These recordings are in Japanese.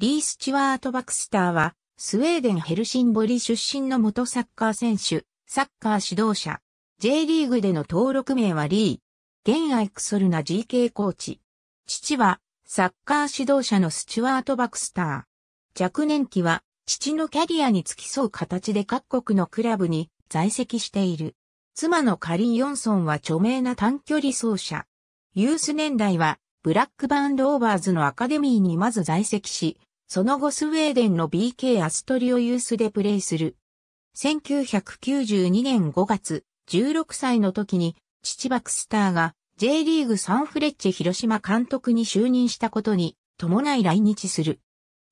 リー・スチュワート・バクスターは、スウェーデン・ヘルシンボリ出身の元サッカー選手、サッカー指導者。J リーグでの登録名はリー。現アイクソルナ GK コーチ。父は、サッカー指導者のスチュワート・バクスター。若年期は、父のキャリアに付き添う形で各国のクラブに在籍している。妻のカリン・ヨンソンは著名な短距離走者。ユース年代は、ブラックバン・ローバーズのアカデミーにまず在籍し、その後スウェーデンの BK アストリオユースでプレイする。1992年5月、16歳の時に、父バクスターが J リーグサンフレッチェ広島監督に就任したことに伴い来日する。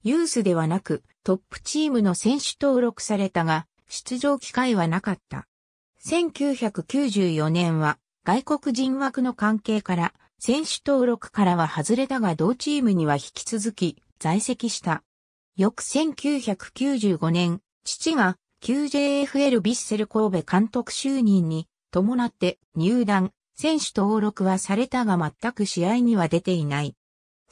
ユースではなくトップチームの選手登録されたが、出場機会はなかった。1994年は外国人枠の関係から選手登録からは外れたが同チームには引き続き在籍した。翌1995年、父が QJFL ビッセル神戸監督就任に伴って入団、選手登録はされたが全く試合には出ていない。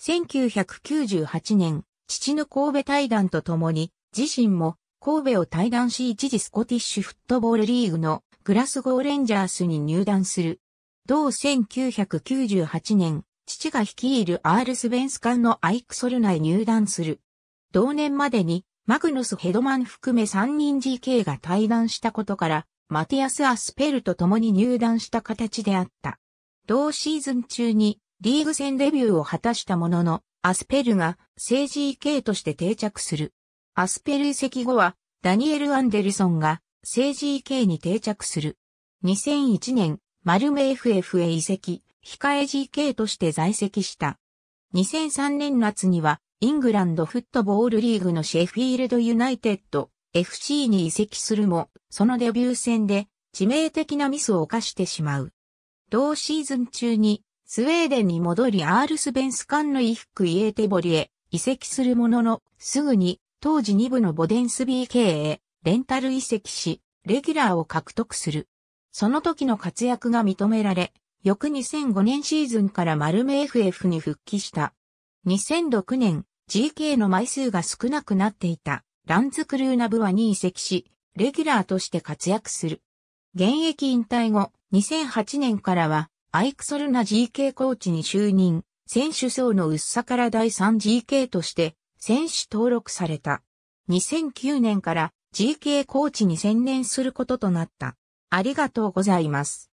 1998年、父の神戸対談とともに、自身も神戸を対談し一時スコティッシュフットボールリーグのグラスゴーレンジャースに入団する。同1998年、父が率いるアールスベンス艦のアイクソルナへ入団する。同年までに、マグノス・ヘドマン含め3人 GK が退団したことから、マティアス・アスペルと共に入団した形であった。同シーズン中にリーグ戦デビューを果たしたものの、アスペルが正 GK として定着する。アスペル移籍後は、ダニエル・アンデルソンが正 GK に定着する。2001年、マルメ FF へ移籍。控え GK として在籍した。2003年夏には、イングランドフットボールリーグのシェフィールドユナイテッド FC に移籍するも、そのデビュー戦で致命的なミスを犯してしまう。同シーズン中にスウェーデンに戻りアールスベンスカンのイフクイエーテボリへ移籍するものの、すぐに当時2部のボデンス BK へレンタル移籍し、レギュラーを獲得する。その時の活躍が認められ、翌2005年シーズンから丸目 FF に復帰した。2006年、GK の枚数が少なくなっていた、ランズクルーナブワに移籍し、レギュラーとして活躍する。現役引退後、2008年からは、アイクソルナ GK コーチに就任、選手層の薄さから第 3GK として、選手登録された。2009年から GK コーチに専念することとなった。ありがとうございます。